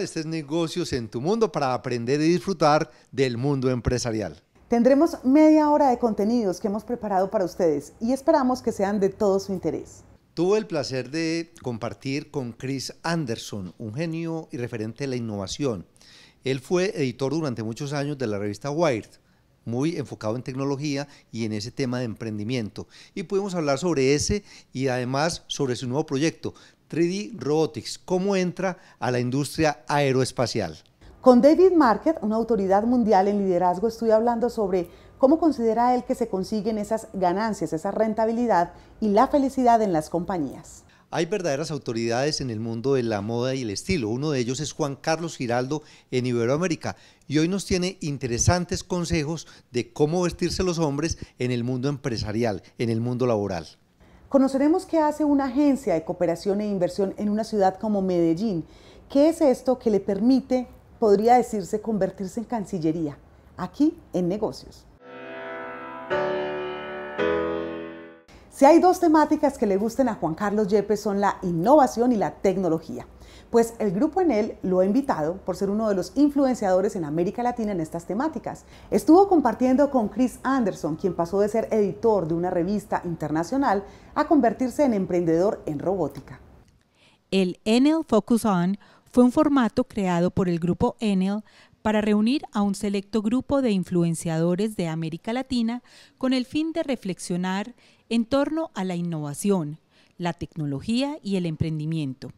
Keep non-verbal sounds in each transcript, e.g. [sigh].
Este Negocios en tu Mundo para aprender y disfrutar del mundo empresarial. Tendremos media hora de contenidos que hemos preparado para ustedes y esperamos que sean de todo su interés. Tuve el placer de compartir con Chris Anderson, un genio y referente de la innovación. Él fue editor durante muchos años de la revista Wired, muy enfocado en tecnología y en ese tema de emprendimiento. Y pudimos hablar sobre ese y además sobre su nuevo proyecto, 3D Robotics, ¿cómo entra a la industria aeroespacial? Con David Market, una autoridad mundial en liderazgo, estoy hablando sobre cómo considera él que se consiguen esas ganancias, esa rentabilidad y la felicidad en las compañías. Hay verdaderas autoridades en el mundo de la moda y el estilo. Uno de ellos es Juan Carlos Giraldo en Iberoamérica y hoy nos tiene interesantes consejos de cómo vestirse los hombres en el mundo empresarial, en el mundo laboral. Conoceremos qué hace una agencia de cooperación e inversión en una ciudad como Medellín. ¿Qué es esto que le permite, podría decirse, convertirse en cancillería? Aquí en negocios. Si hay dos temáticas que le gusten a Juan Carlos Yepes son la innovación y la tecnología. Pues el grupo Enel lo ha invitado por ser uno de los influenciadores en América Latina en estas temáticas. Estuvo compartiendo con Chris Anderson, quien pasó de ser editor de una revista internacional a convertirse en emprendedor en robótica. El Enel Focus On fue un formato creado por el grupo Enel para reunir a un selecto grupo de influenciadores de América Latina con el fin de reflexionar en torno a la innovación, la tecnología y el emprendimiento.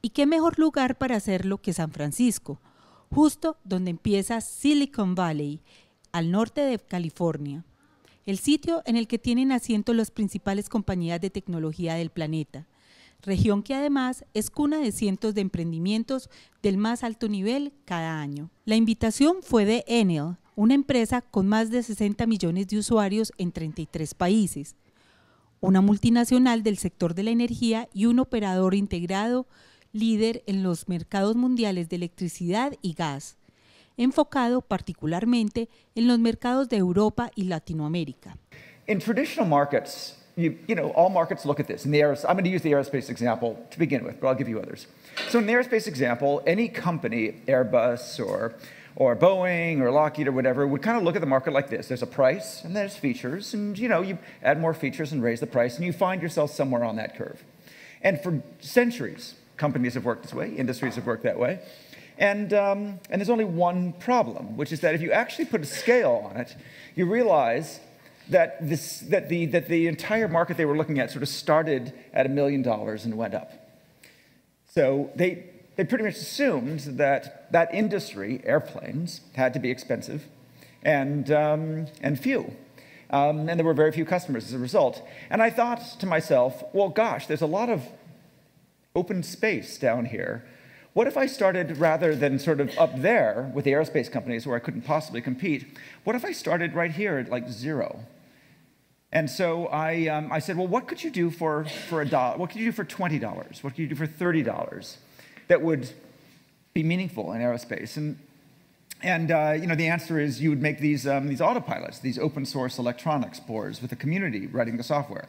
¿Y qué mejor lugar para hacerlo que San Francisco, justo donde empieza Silicon Valley, al norte de California? El sitio en el que tienen asiento las principales compañías de tecnología del planeta, región que además es cuna de cientos de emprendimientos del más alto nivel cada año. La invitación fue de Enel, una empresa con más de 60 millones de usuarios en 33 países, una multinacional del sector de la energía y un operador integrado líder en los mercados mundiales de electricidad y gas, enfocado particularmente en los mercados de Europa y Latinoamérica. In traditional markets, you, you know, all markets look at this. In the aeros I'm going to use the aerospace example to begin with, but I'll give you others. So in the aerospace example, any company, Airbus or or Boeing or Lockheed or whatever would kind of look at the market like this. There's a price and there's features, and you know, you add more features and raise the price, and you find yourself somewhere on that curve. And for centuries, companies have worked this way, industries have worked that way. And, um, and there's only one problem, which is that if you actually put a scale on it, you realize that, this, that, the, that the entire market they were looking at sort of started at a million dollars and went up. So they, they pretty much assumed that that industry, airplanes, had to be expensive and, um, and few. Um, and there were very few customers as a result. And I thought to myself, well, gosh, there's a lot of open space down here. What if I started rather than sort of up there with the aerospace companies where I couldn't possibly compete? What if I started right here at like zero? And so I, um, I said, well, what could you do for, for a dollar? What could you do for $20? What could you do for $30? that would be meaningful in aerospace? And, and uh, you know, the answer is you would make these, um, these autopilots, these open source electronics boards with a community writing the software.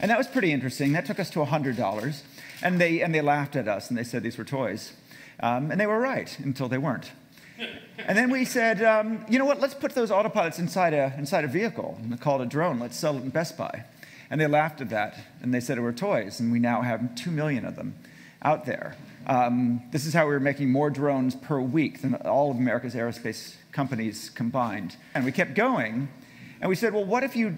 And that was pretty interesting. That took us to $100. And they, and they laughed at us and they said these were toys. Um, and they were right until they weren't. [laughs] And then we said, um, you know what, let's put those autopilots inside a, inside a vehicle and call it a drone. Let's sell it in Best Buy. And they laughed at that and they said it were toys. And we now have 2 million of them out there. Um, this is how we were making more drones per week than all of America's aerospace companies combined. And we kept going, and we said, well, what if you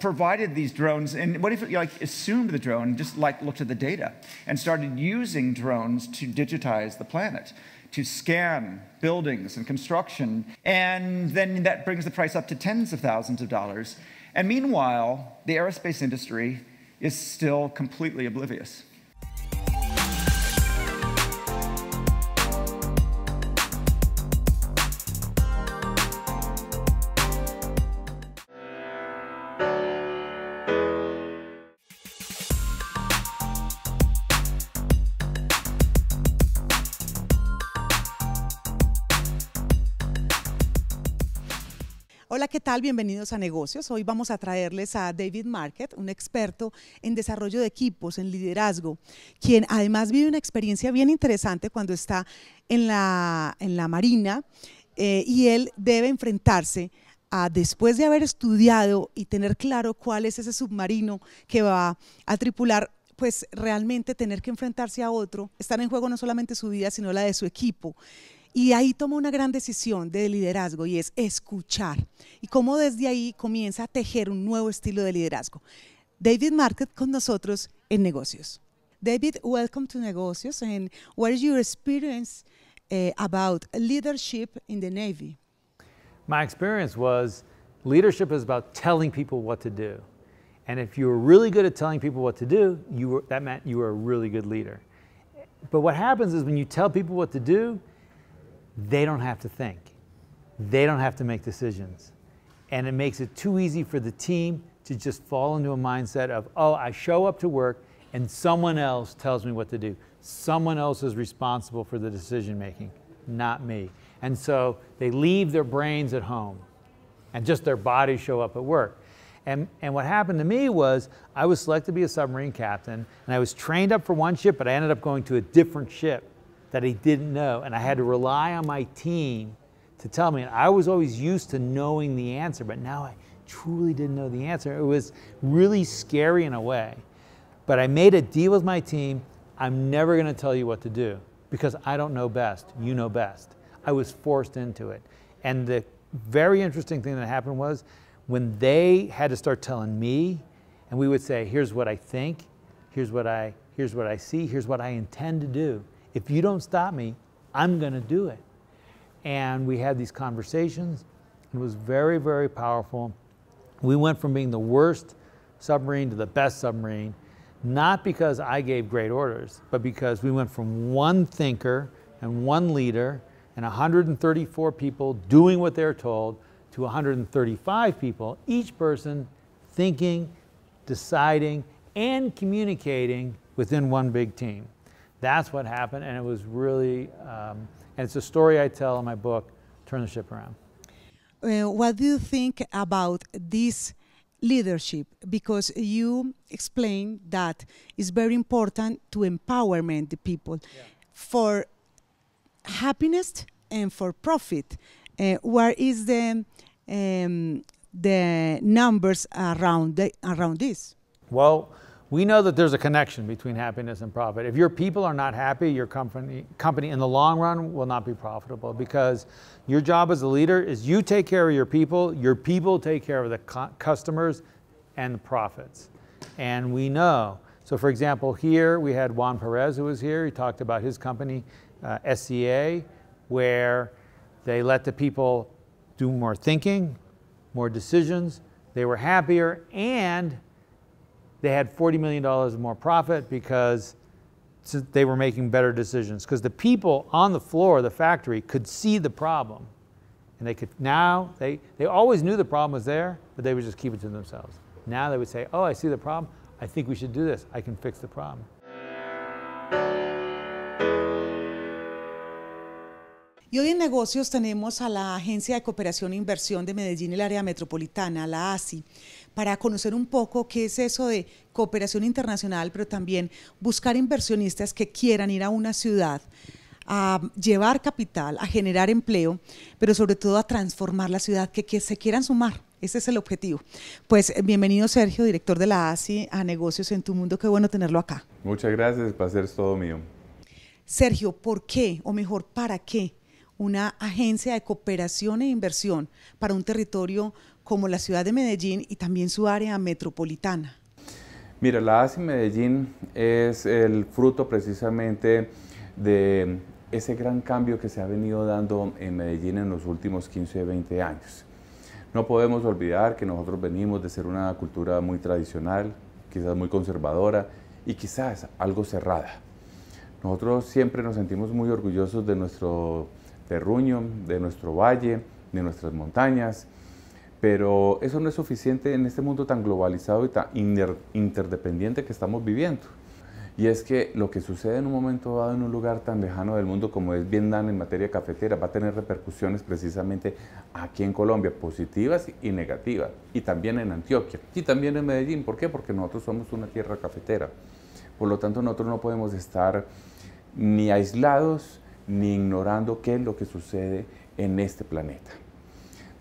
provided these drones, and what if you like assumed the drone, just like looked at the data, and started using drones to digitize the planet? To scan buildings and construction. And then that brings the price up to tens of thousands of dollars. And meanwhile, the aerospace industry is still completely oblivious. Hola, ¿qué tal? Bienvenidos a Negocios. Hoy vamos a traerles a David Market, un experto en desarrollo de equipos, en liderazgo, quien además vive una experiencia bien interesante cuando está en la, en la Marina eh, y él debe enfrentarse a, después de haber estudiado y tener claro cuál es ese submarino que va a tripular pues realmente tener que enfrentarse a otro, estar en juego no solamente su vida, sino la de su equipo. Y ahí toma una gran decisión de liderazgo y es escuchar. Y cómo desde ahí comienza a tejer un nuevo estilo de liderazgo. David Market con nosotros en negocios. David, welcome to negocios. And what is your experience uh, about leadership in the Navy? My experience was leadership is about telling people what to do. And if you were really good at telling people what to do, you were, that meant you were a really good leader. But what happens is when you tell people what to do, they don't have to think. They don't have to make decisions. And it makes it too easy for the team to just fall into a mindset of, oh, I show up to work and someone else tells me what to do. Someone else is responsible for the decision making, not me. And so they leave their brains at home and just their bodies show up at work. And, and what happened to me was I was selected to be a submarine captain and I was trained up for one ship, but I ended up going to a different ship that I didn't know. And I had to rely on my team to tell me. And I was always used to knowing the answer, but now I truly didn't know the answer. It was really scary in a way. But I made a deal with my team I'm never going to tell you what to do because I don't know best. You know best. I was forced into it. And the very interesting thing that happened was when they had to start telling me, and we would say, here's what I think, here's what I, here's what I see, here's what I intend to do if you don't stop me, I'm going to do it. And we had these conversations. It was very, very powerful. We went from being the worst submarine to the best submarine, not because I gave great orders, but because we went from one thinker and one leader and 134 people doing what they're told to 135 people, each person thinking, deciding, and communicating within one big team. That's what happened, and it was really, um, and it's a story I tell in my book, Turn the Ship Around. Uh, what do you think about this leadership? Because you explained that it's very important to empowerment the people yeah. for happiness and for profit. Uh, where is the um, the numbers around the, around this? Well, we know that there's a connection between happiness and profit. If your people are not happy, your company, company in the long run will not be profitable because your job as a leader is you take care of your people, your people take care of the customers and the profits. And we know. So for example, here we had Juan Perez who was here. He talked about his company, uh, SCA, where they let the people do more thinking, more decisions. They were happier and they had $40 million more profit because they were making better decisions. Because the people on the floor of the factory could see the problem. And they could now, they, they always knew the problem was there, but they would just keep it to themselves. Now they would say, oh, I see the problem. I think we should do this. I can fix the problem. Y hoy en negocios tenemos a la Agencia de Cooperación e Inversión de Medellín el Área Metropolitana, la ASI. para conocer un poco qué es eso de cooperación internacional, pero también buscar inversionistas que quieran ir a una ciudad a llevar capital, a generar empleo, pero sobre todo a transformar la ciudad, que, se quieran sumar. Ese es el objetivo. Pues eh, bienvenido Sergio, director de la ASI a Negocios en tu Mundo. Qué bueno tenerlo acá. Muchas gracias, el placer todo mío. Sergio, ¿por qué, o mejor, para qué una agencia de cooperación e inversión para un territorio como la ciudad de Medellín y también su área metropolitana? Mira, la ASI Medellín es el fruto precisamente de ese gran cambio que se ha venido dando en Medellín en los últimos 15, 20 años. No podemos olvidar que nosotros venimos de ser una cultura muy tradicional, quizás muy conservadora y quizás algo cerrada. Nosotros siempre nos sentimos muy orgullosos de nuestro terruño, de nuestro valle, de nuestras montañas, pero eso no es suficiente en este mundo tan globalizado y tan interdependiente que estamos viviendo. Y es que lo que sucede en un momento dado en un lugar tan lejano del mundo como es Vietnam en materia cafetera va a tener repercusiones precisamente aquí en Colombia, positivas y negativas, y también en Antioquia, y también en Medellín. ¿Por qué? Porque nosotros somos una tierra cafetera. Por lo tanto, nosotros no podemos estar ni aislados ni ignorando qué es lo que sucede en este planeta.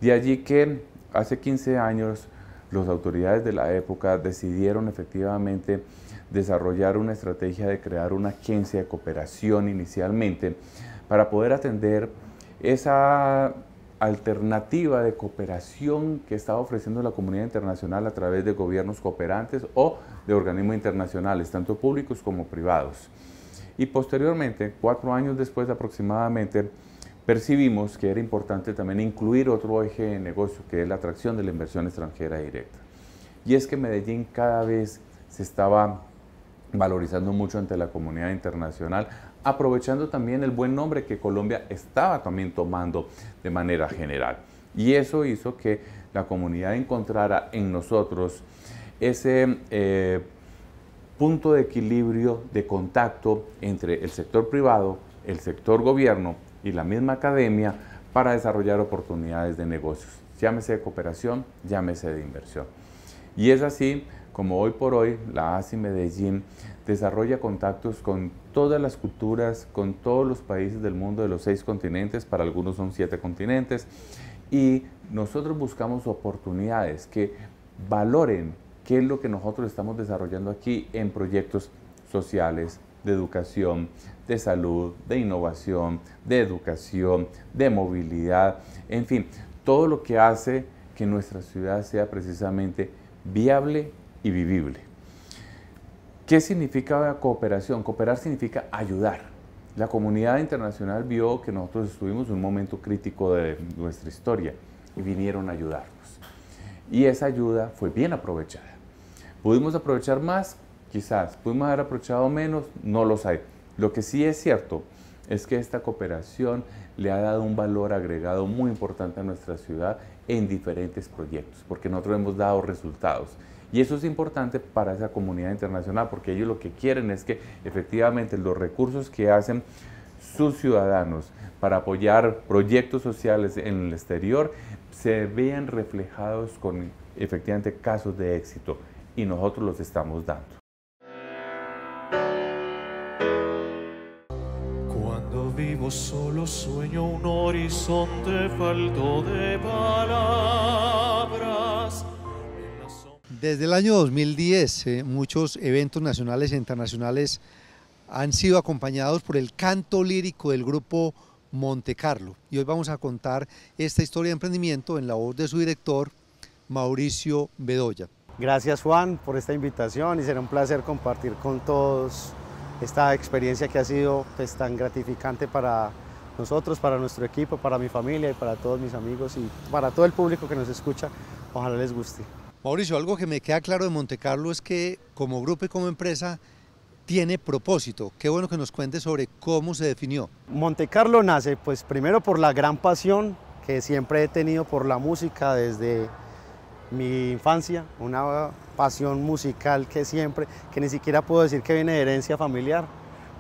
De allí que hace 15 años las autoridades de la época decidieron efectivamente desarrollar una estrategia de crear una agencia de cooperación inicialmente para poder atender esa alternativa de cooperación que estaba ofreciendo la comunidad internacional a través de gobiernos cooperantes o de organismos internacionales, tanto públicos como privados. Y posteriormente, cuatro años después aproximadamente, percibimos que era importante también incluir otro eje de negocio, que es la atracción de la inversión extranjera directa. Y es que Medellín cada vez se estaba valorizando mucho ante la comunidad internacional, aprovechando también el buen nombre que Colombia estaba también tomando de manera general. Y eso hizo que la comunidad encontrara en nosotros ese eh, punto de equilibrio, de contacto entre el sector privado, el sector gobierno y la misma academia para desarrollar oportunidades de negocios, llámese de cooperación, llámese de inversión. Y es así como hoy por hoy la ASI Medellín desarrolla contactos con todas las culturas, con todos los países del mundo de los seis continentes, para algunos son siete continentes, y nosotros buscamos oportunidades que valoren qué es lo que nosotros estamos desarrollando aquí en proyectos sociales, de educación, de salud, de innovación, de educación, de movilidad, en fin, todo lo que hace que nuestra ciudad sea precisamente viable y vivible. ¿Qué significa cooperación? Cooperar significa ayudar. La comunidad internacional vio que nosotros estuvimos en un momento crítico de nuestra historia y vinieron a ayudarnos. Y esa ayuda fue bien aprovechada. ¿Pudimos aprovechar más? Quizás pudimos haber aprovechado menos, no los hay. Lo que sí es cierto es que esta cooperación le ha dado un valor agregado muy importante a nuestra ciudad en diferentes proyectos, porque nosotros hemos dado resultados. Y eso es importante para esa comunidad internacional, porque ellos lo que quieren es que efectivamente los recursos que hacen sus ciudadanos para apoyar proyectos sociales en el exterior se vean reflejados con efectivamente casos de éxito y nosotros los estamos dando. de Desde el año 2010, eh, muchos eventos nacionales e internacionales han sido acompañados por el canto lírico del grupo Monte Carlo. Y hoy vamos a contar esta historia de emprendimiento en la voz de su director, Mauricio Bedoya. Gracias Juan por esta invitación y será un placer compartir con todos esta experiencia que ha sido pues, tan gratificante para nosotros, para nuestro equipo, para mi familia y para todos mis amigos y para todo el público que nos escucha. Ojalá les guste. Mauricio, algo que me queda claro de Monte Carlo es que como grupo y como empresa tiene propósito. Qué bueno que nos cuentes sobre cómo se definió. Monte Carlo nace pues primero por la gran pasión que siempre he tenido por la música desde mi infancia, una pasión musical que siempre, que ni siquiera puedo decir que viene de herencia familiar,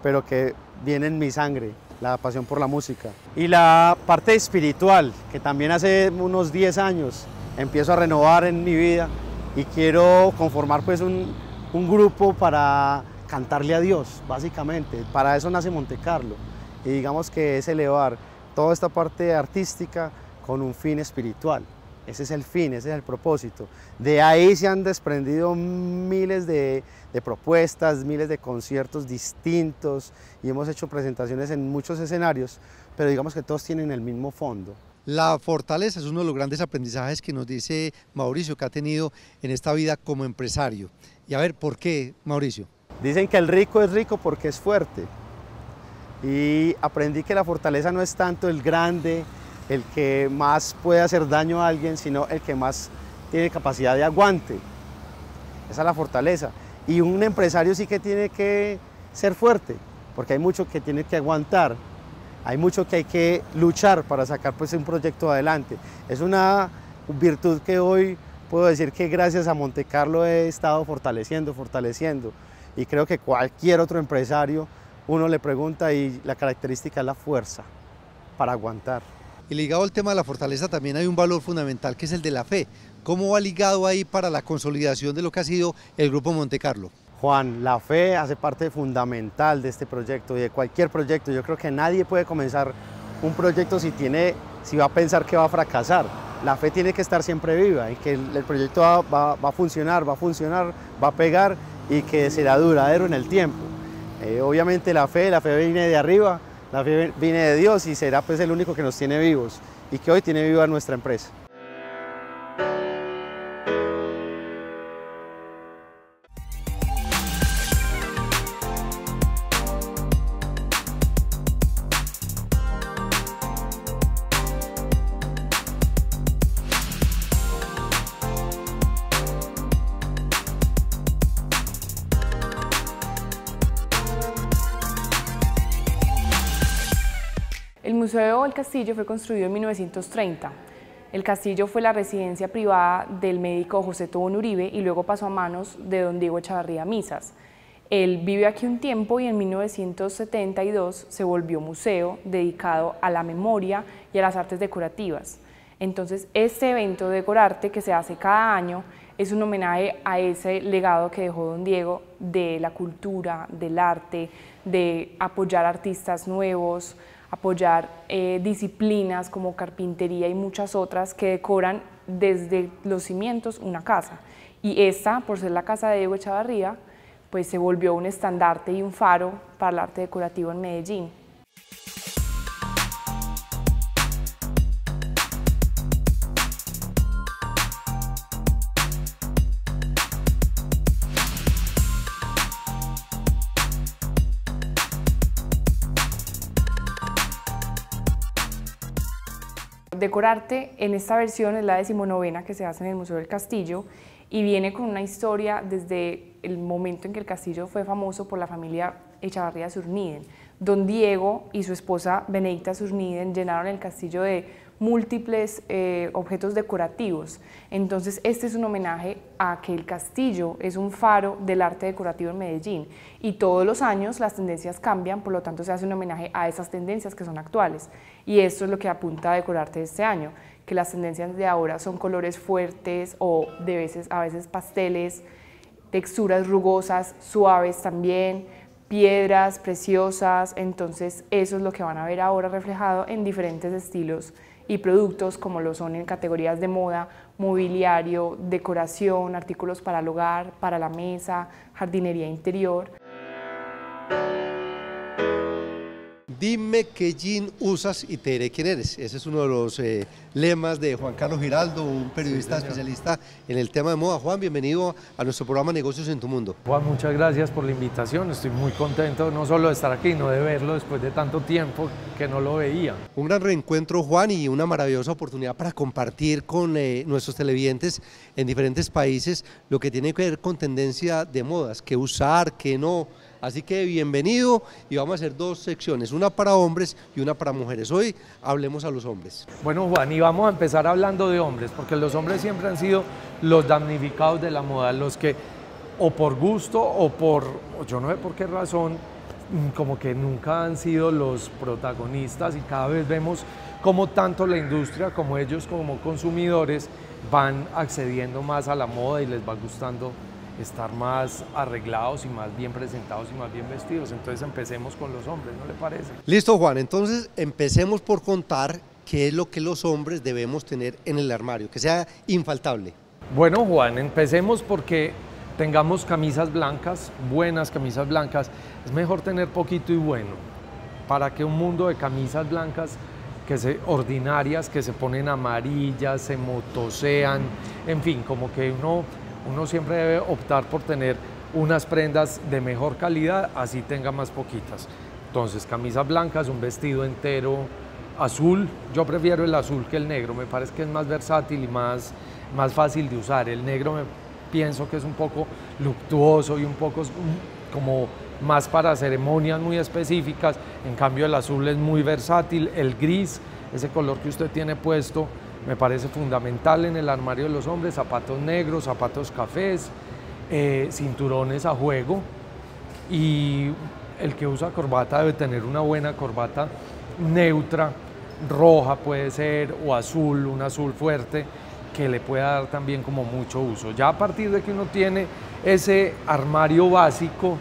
pero que viene en mi sangre la pasión por la música. Y la parte espiritual, que también hace unos 10 años empiezo a renovar en mi vida y quiero conformar pues un, un grupo para cantarle a Dios, básicamente. Para eso nace Monte Carlo. Y digamos que es elevar toda esta parte artística con un fin espiritual. Ese es el fin, ese es el propósito. De ahí se han desprendido miles de, propuestas, miles de conciertos distintos y hemos hecho presentaciones en muchos escenarios, pero digamos que todos tienen el mismo fondo. La fortaleza es uno de los grandes aprendizajes que nos dice Mauricio que ha tenido en esta vida como empresario. Y a ver, ¿por qué, Mauricio? Dicen que el rico es rico porque es fuerte. Y aprendí que la fortaleza no es tanto el grande, el que más puede hacer daño a alguien, sino el que más tiene capacidad de aguante. Esa es la fortaleza. Y un empresario sí que tiene que ser fuerte, porque hay mucho que tiene que aguantar, hay mucho que hay que luchar para sacar pues, un proyecto adelante. Es una virtud que hoy puedo decir que gracias a Monte Carlo he estado fortaleciendo, fortaleciendo. Y creo que cualquier otro empresario, uno le pregunta y la característica es la fuerza para aguantar ligado al tema de la fortaleza también hay un valor fundamental que es el de la fe. ¿Cómo va ligado ahí para la consolidación de lo que ha sido el Grupo Monte Carlo? Juan, la fe hace parte fundamental de este proyecto y de cualquier proyecto. Yo creo que nadie puede comenzar un proyecto si, tiene, si va a pensar que va a fracasar. La fe tiene que estar siempre viva y que el, proyecto va, va, a funcionar, va a funcionar, va a pegar y que será duradero en el tiempo. Eh, obviamente la fe, la fe viene de arriba, la fe viene de Dios y será pues el único que nos tiene vivos y que hoy tiene viva nuestra empresa. castillo fue construido en 1930. El castillo fue la residencia privada del médico José Tobón Uribe y luego pasó a manos de don Diego Echavarría Misas. Él vive aquí un tiempo y en 1972 se volvió museo dedicado a la memoria y a las artes decorativas. Entonces, este evento de Decorarte que se hace cada año es un homenaje a ese legado que dejó don Diego de la cultura, del arte, de apoyar artistas nuevos, apoyar eh, disciplinas como carpintería y muchas otras que decoran desde los cimientos una casa. Y esta, por ser la casa de Diego Echavarría, pues se volvió un estandarte y un faro para el arte decorativo en Medellín. Decorarte en esta versión es la decimonovena que se hace en el Museo del Castillo y viene con una historia desde el momento en que el castillo fue famoso por la familia Echavarría Zurniden. Don Diego y su esposa Benedicta Zurniden, llenaron el castillo de múltiples eh, objetos decorativos. Entonces, este es un homenaje a que el castillo es un faro del arte decorativo en Medellín y todos los años las tendencias cambian, por lo tanto se hace un homenaje a esas tendencias que son actuales. Y esto es lo que apunta a decorarte este año, que las tendencias de ahora son colores fuertes o de veces, a veces pasteles, texturas rugosas, suaves también, piedras preciosas, entonces eso es lo que van a ver ahora reflejado en diferentes estilos y productos como lo son en categorías de moda, mobiliario, decoración, artículos para el hogar, para la mesa, jardinería interior. Dime qué jean usas y te diré quién eres. Ese es uno de los eh, lemas de Juan Carlos Giraldo, un periodista especialista en el tema de moda. Juan, bienvenido a nuestro programa Negocios en tu Mundo. Juan, muchas gracias por la invitación. Estoy muy contento no solo de estar aquí, sino de verlo después de tanto tiempo que no lo veía. Un gran reencuentro, Juan, y una maravillosa oportunidad para compartir con eh, nuestros televidentes en diferentes países lo que tiene que ver con tendencia de modas, qué usar, qué no Así que bienvenido y vamos a hacer dos secciones, una para hombres y una para mujeres. Hoy hablemos a los hombres. Bueno Juan, y vamos a empezar hablando de hombres, porque los hombres siempre han sido los damnificados de la moda, los que o por gusto o por, yo no sé por qué razón, mm, como que nunca han sido los protagonistas y cada vez vemos cómo tanto la industria como ellos como consumidores van accediendo más a la moda y les va gustando estar más arreglados y más bien presentados y más bien vestidos. Entonces empecemos con los hombres, ¿no le parece? Listo, Juan. Entonces empecemos por contar qué es lo que los hombres debemos tener en el armario, que sea infaltable. Bueno, Juan, empecemos porque tengamos camisas blancas, buenas camisas blancas. Es mejor tener poquito y bueno para que un mundo de camisas blancas que se, ordinarias que se ponen amarillas, se motosean, en fin, como que uno uno siempre debe optar por tener unas prendas de mejor calidad, así tenga más poquitas. Entonces, camisas blancas, un vestido entero azul. Yo prefiero el azul que el negro, me parece que es más versátil y más, más fácil de usar. El negro me, pienso que es un poco luctuoso y un poco como más para ceremonias muy específicas. En cambio, el azul es muy versátil, el gris, ese color que usted tiene puesto, me parece fundamental en el armario de los hombres, zapatos negros, zapatos cafés, eh, cinturones a juego y el que usa corbata debe tener una buena corbata neutra, roja puede ser o azul, un azul fuerte que le pueda dar también como mucho uso. Ya a partir de que uno tiene ese armario básico,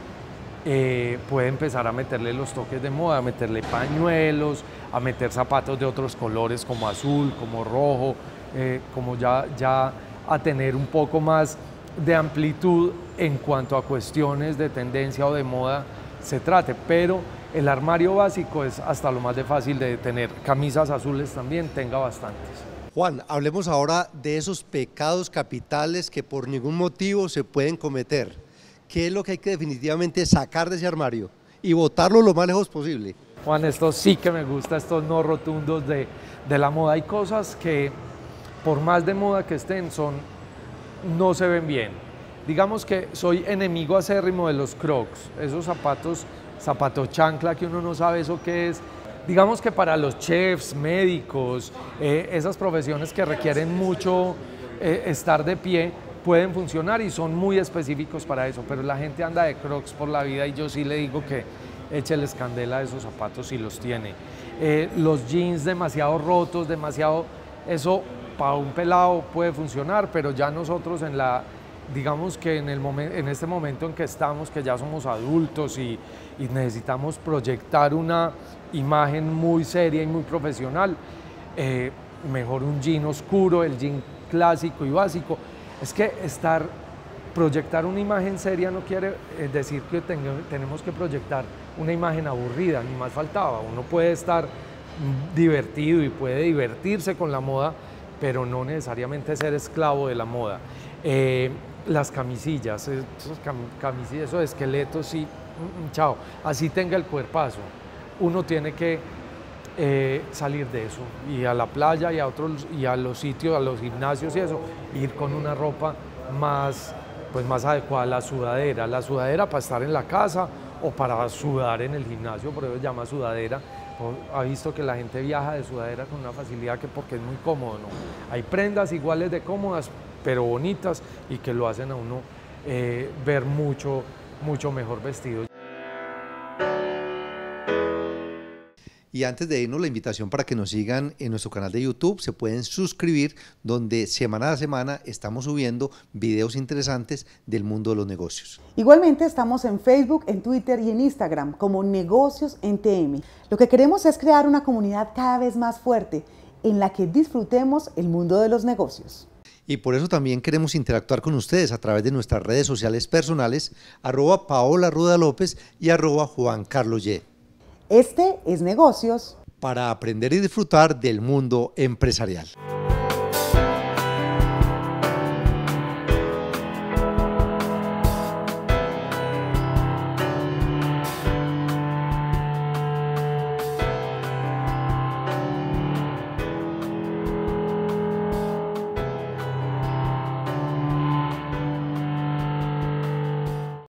eh, puede empezar a meterle los toques de moda, a meterle pañuelos, a meter zapatos de otros colores como azul, como rojo, eh, como ya, ya a tener un poco más de amplitud en cuanto a cuestiones de tendencia o de moda se trate. Pero el armario básico es hasta lo más de fácil de tener. Camisas azules también tenga bastantes. Juan, hablemos ahora de esos pecados capitales que por ningún motivo se pueden cometer qué es lo que hay que definitivamente sacar de ese armario y botarlo lo más lejos posible. Juan, esto sí que me gusta, estos no rotundos de, la moda. Hay cosas que, por más de moda que estén, son, no se ven bien. Digamos que soy enemigo acérrimo de los crocs, esos zapatos, zapato chancla que uno no sabe eso qué es. Digamos que para los chefs, médicos, eh, esas profesiones que requieren mucho eh, estar de pie, pueden funcionar y son muy específicos para eso, pero la gente anda de crocs por la vida y yo sí le digo que eche la escandela de esos zapatos si los tiene. Eh, los jeans demasiado rotos, demasiado... Eso para un pelado puede funcionar, pero ya nosotros en la... Digamos que en, el en este momento en que estamos, que ya somos adultos y, necesitamos proyectar una imagen muy seria y muy profesional, eh, mejor un jean oscuro, el jean clásico y básico, es que estar, proyectar una imagen seria no quiere eh, decir que tenemos que proyectar una imagen aburrida, ni más faltaba. Uno puede estar mm, divertido y puede divertirse con la moda, pero no necesariamente ser esclavo de la moda. Eh, las camisillas, eh, esos, camisillas, esos esqueletos, sí, mm, mm, chao, así tenga el cuerpazo. Uno tiene que eh, salir de eso, y a la playa y a otros, y a los sitios, a los gimnasios y eso, ir con una ropa más, pues más adecuada, la sudadera, la sudadera para estar en la casa o para sudar en el gimnasio, por eso se llama sudadera, ha visto que la gente viaja de sudadera con una facilidad que porque es muy cómodo, ¿no? Hay prendas iguales de cómodas, pero bonitas y que lo hacen a uno eh, ver mucho, mucho mejor vestido. Y antes de irnos, la invitación para que nos sigan en nuestro canal de YouTube, se pueden suscribir donde semana a semana estamos subiendo videos interesantes del mundo de los negocios. Igualmente estamos en Facebook, en Twitter y en Instagram como Negocios en TM. Lo que queremos es crear una comunidad cada vez más fuerte en la que disfrutemos el mundo de los negocios. Y por eso también queremos interactuar con ustedes a través de nuestras redes sociales personales, arroba Paola Ruda López y arroba Juan Carlos este es Negocios para aprender y disfrutar del mundo empresarial.